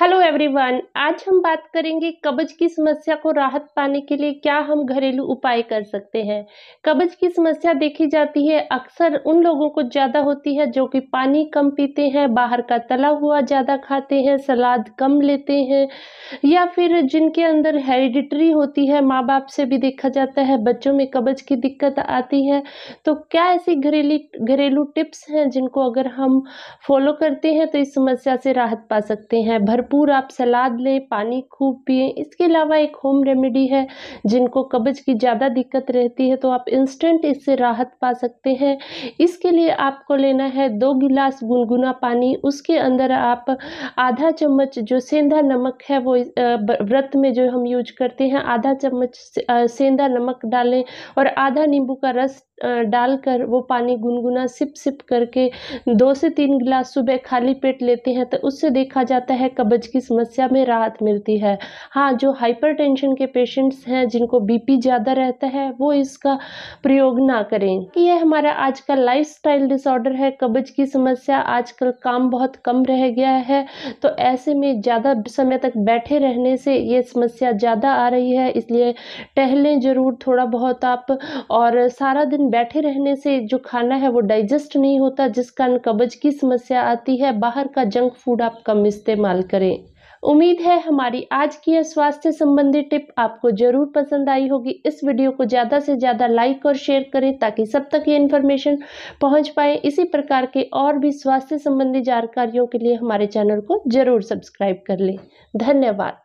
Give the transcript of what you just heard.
hello everyone आज हम बात करेंगे कब्ज की समस्या को राहत पाने के लिए क्या हम घरेलू उपाय कर सकते हैं कब्ज की समस्या देखी जाती है अक्सर उन लोगों को ज़्यादा होती है जो कि पानी कम पीते हैं बाहर का तला हुआ ज़्यादा खाते हैं सलाद कम लेते हैं या फिर जिनके अंदर हेरिडिटरी होती है माँ बाप से भी देखा जाता है बच्चों में कब्ज की दिक्कत आती है तो क्या ऐसी घरेलू घरेलू टिप्स हैं जिनको अगर हम फॉलो करते हैं तो इस समस्या से राहत पा सकते हैं भर भरपूर आप सलाद लें पानी खूब पिए इसके अलावा एक होम रेमेडी है जिनको कब्ज की ज़्यादा दिक्कत रहती है तो आप इंस्टेंट इससे राहत पा सकते हैं इसके लिए आपको लेना है दो गिलास गुनगुना पानी उसके अंदर आप आधा चम्मच जो सेंधा नमक है वो व्रत में जो हम यूज करते हैं आधा चम्मच सेंधा नमक डालें और आधा नींबू का रस डालकर वो पानी गुनगुना सिप सिप करके दो से तीन गिलास सुबह खाली पेट लेते हैं तो उससे देखा जाता है कब्ज की समस्या में राहत मिलती है हाँ जो हाइपरटेंशन के पेशेंट्स हैं जिनको बीपी ज़्यादा रहता है वो इसका प्रयोग ना करें यह हमारा आज का लाइफ डिसऑर्डर है कब्ज की समस्या आजकल काम बहुत कम रह गया है तो ऐसे में ज़्यादा समय तक बैठे रहने से ये समस्या ज़्यादा आ रही है इसलिए टहलें ज़रूर थोड़ा बहुत आप और सारा दिन बैठे रहने से जो खाना है वो डाइजेस्ट नहीं होता जिस कारण कब्ज की समस्या आती है बाहर का जंक फूड आप कम इस्तेमाल करें उम्मीद है हमारी आज की यह स्वास्थ्य संबंधी टिप आपको जरूर पसंद आई होगी इस वीडियो को ज़्यादा से ज़्यादा लाइक और शेयर करें ताकि सब तक ये इन्फॉर्मेशन पहुंच पाए इसी प्रकार के और भी स्वास्थ्य संबंधी जानकारियों के लिए हमारे चैनल को जरूर सब्सक्राइब कर लें धन्यवाद